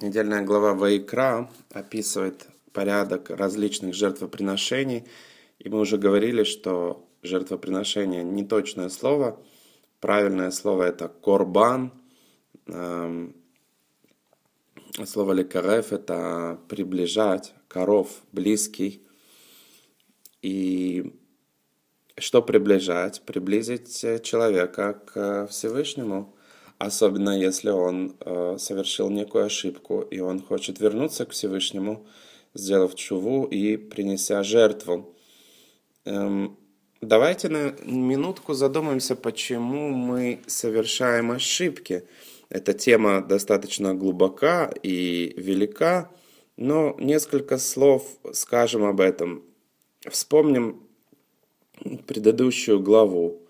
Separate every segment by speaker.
Speaker 1: недельная глава Ваикра описывает порядок различных жертвоприношений. И мы уже говорили, что жертвоприношение – не точное слово. Правильное слово – это корбан. Эм, слово лекареф – это приближать, коров, близкий. И что приближать? Приблизить человека к э, Всевышнему – Особенно если он э, совершил некую ошибку, и он хочет вернуться к Всевышнему, сделав чуву и принеся жертву. Эм, давайте на минутку задумаемся, почему мы совершаем ошибки. Эта тема достаточно глубока и велика, но несколько слов скажем об этом. Вспомним предыдущую главу.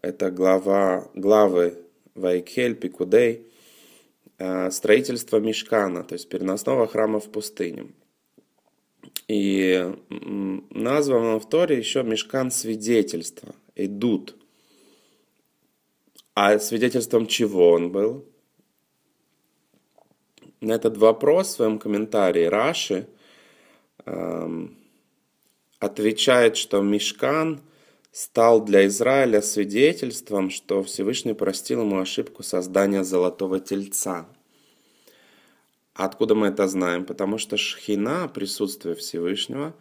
Speaker 1: Это глава главы Вайкхель, Пикудей, а, строительство Мешкана, то есть переносного храма в пустыне. И названо в Торе еще Мешкан свидетельства, идут. А свидетельством чего он был? На этот вопрос в своем комментарии Раши эм, отвечает, что Мешкан – стал для Израиля свидетельством, что Всевышний простил ему ошибку создания золотого тельца. Откуда мы это знаем? Потому что шхина, присутствие Всевышнего,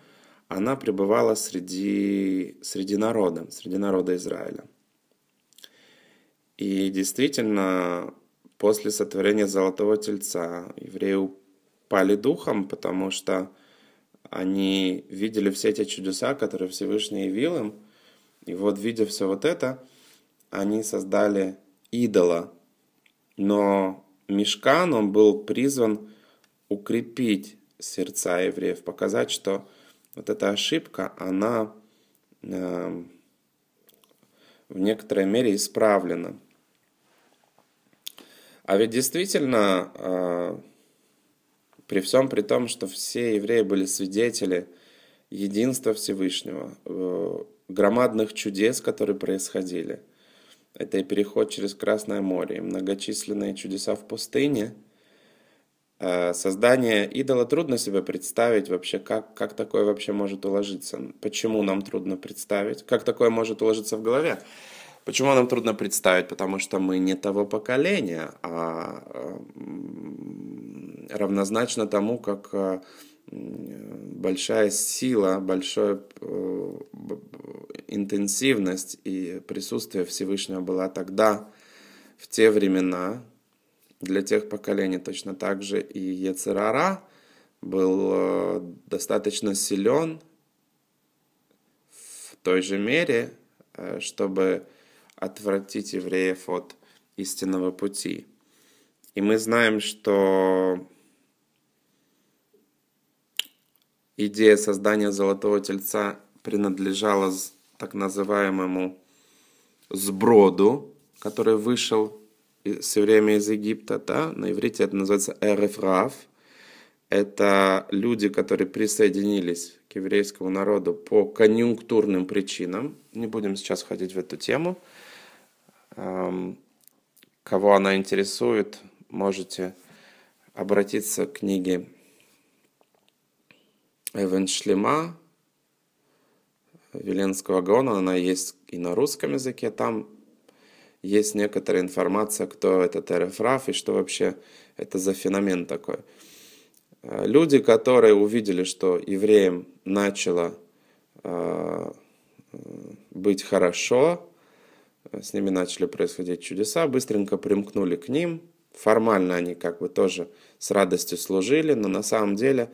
Speaker 1: она пребывала среди, среди народа, среди народа Израиля. И действительно, после сотворения золотого тельца евреи упали духом, потому что они видели все эти чудеса, которые Всевышний явил им – и вот, видя все вот это, они создали идола. Но Мешкан, он был призван укрепить сердца евреев, показать, что вот эта ошибка, она э, в некоторой мере исправлена. А ведь действительно, э, при всем при том, что все евреи были свидетели единства Всевышнего, э, громадных чудес, которые происходили. Это и переход через Красное море, и многочисленные чудеса в пустыне. Э, создание идола трудно себе представить вообще, как, как такое вообще может уложиться. Почему нам трудно представить? Как такое может уложиться в голове? Почему нам трудно представить? Потому что мы не того поколения, а э, равнозначно тому, как э, большая сила, большая э, интенсивность и присутствие Всевышнего была тогда, в те времена, для тех поколений точно так же и Ецерара был э, достаточно силен в той же мере, э, чтобы отвратить евреев от истинного пути. И мы знаем, что идея создания Золотого Тельца принадлежала так называемому сброду, который вышел все время из Египта, да, на иврите это называется эрефраф. Это люди, которые присоединились к еврейскому народу по конъюнктурным причинам. Не будем сейчас входить в эту тему. Эм, кого она интересует, можете обратиться к книге Эвен Шлема Веленского Гаона, она есть и на русском языке, там есть некоторая информация, кто этот Эрефраф и что вообще это за феномен такой. Э, люди, которые увидели, что евреям начало э, быть хорошо, э, с ними начали происходить чудеса, быстренько примкнули к ним. Формально они как бы тоже с радостью служили, но на самом деле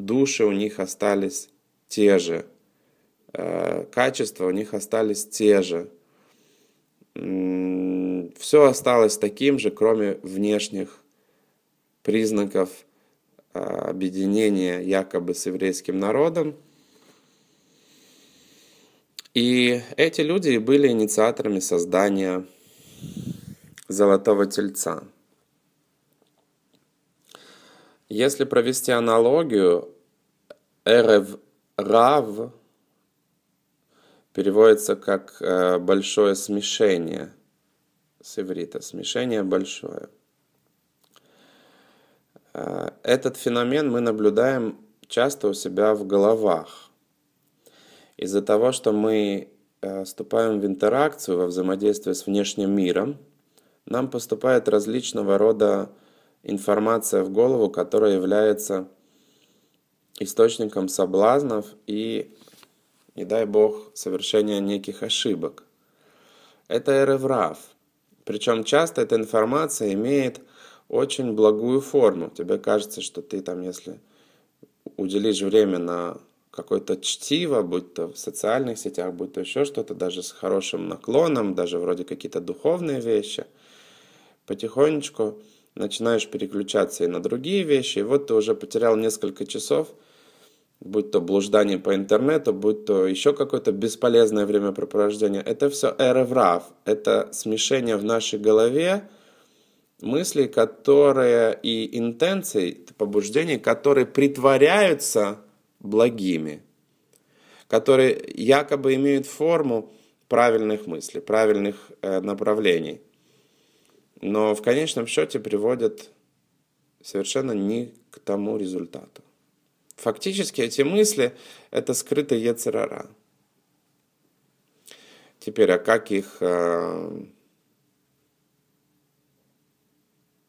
Speaker 1: души у них остались те же, э, качества у них остались те же. Все осталось таким же, кроме внешних признаков э, объединения якобы с еврейским народом. И эти люди были инициаторами создания Золотого Тельца. Если провести аналогию, эрев рав переводится как э, большое смешение с иврита, смешение большое. Э, этот феномен мы наблюдаем часто у себя в головах. Из-за того, что мы э, вступаем в интеракцию, во взаимодействие с внешним миром, нам поступает различного рода информация в голову, которая является источником соблазнов и, не дай бог, совершения неких ошибок. Это эреврав. Причем часто эта информация имеет очень благую форму. Тебе кажется, что ты там, если уделишь время на какое-то чтиво, будь то в социальных сетях, будь то еще что-то, даже с хорошим наклоном, даже вроде какие-то духовные вещи, потихонечку начинаешь переключаться и на другие вещи, и вот ты уже потерял несколько часов, будь то блуждание по интернету, будь то еще какое-то бесполезное времяпрепровождение. Это все эреврав, это смешение в нашей голове мыслей, которые и интенций, побуждений, которые притворяются благими, которые якобы имеют форму правильных мыслей, правильных э, направлений – но в конечном счете приводят совершенно не к тому результату. Фактически эти мысли – это скрытые яцерара. Теперь, а как их э,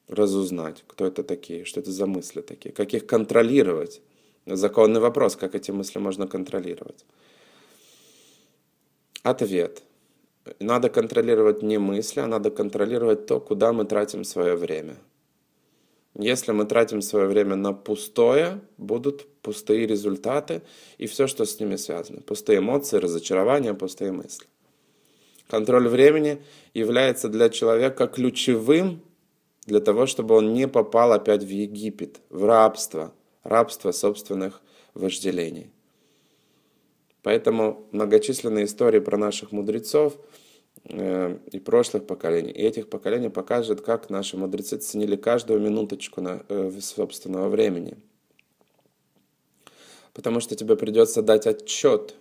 Speaker 1: разузнать? Кто это такие? Что это за мысли такие? Как их контролировать? Законный вопрос, как эти мысли можно контролировать. Ответ – надо контролировать не мысли, а надо контролировать то, куда мы тратим свое время. Если мы тратим свое время на пустое, будут пустые результаты и все, что с ними связано. Пустые эмоции, разочарования, пустые мысли. Контроль времени является для человека ключевым для того, чтобы он не попал опять в Египет, в рабство, рабство собственных вожделений. Поэтому многочисленные истории про наших мудрецов э, и прошлых поколений, и этих поколений покажет, как наши мудрецы ценили каждую минуточку на, э, собственного времени. Потому что тебе придется дать отчет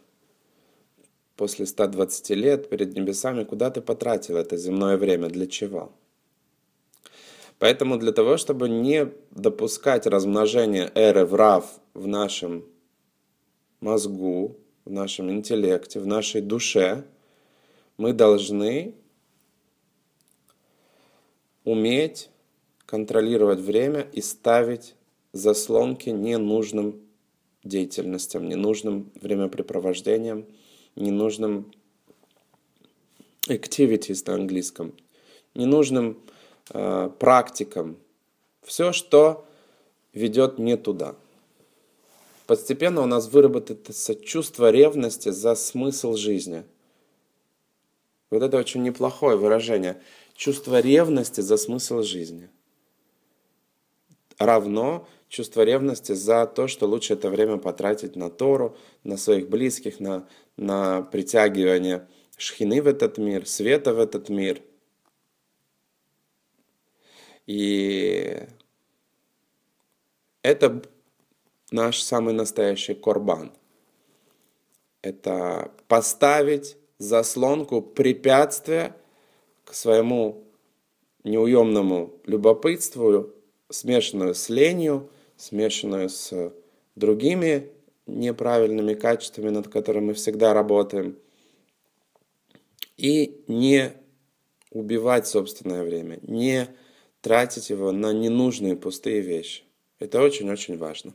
Speaker 1: после 120 лет перед небесами, куда ты потратил это земное время, для чего. Поэтому для того, чтобы не допускать размножения эры в рав в нашем мозгу, в нашем интеллекте, в нашей душе, мы должны уметь контролировать время и ставить заслонки ненужным деятельностям, ненужным времяпрепровождением, ненужным activities на английском, ненужным э, практикам. Все, что ведет не туда – Постепенно у нас выработается чувство ревности за смысл жизни. Вот это очень неплохое выражение. Чувство ревности за смысл жизни. Равно чувство ревности за то, что лучше это время потратить на Тору, на своих близких, на, на притягивание шхины в этот мир, света в этот мир. И это наш самый настоящий корбан. Это поставить заслонку препятствия к своему неуемному любопытству, смешанную с ленью, смешанную с другими неправильными качествами, над которыми мы всегда работаем, и не убивать собственное время, не тратить его на ненужные пустые вещи. Это очень-очень важно.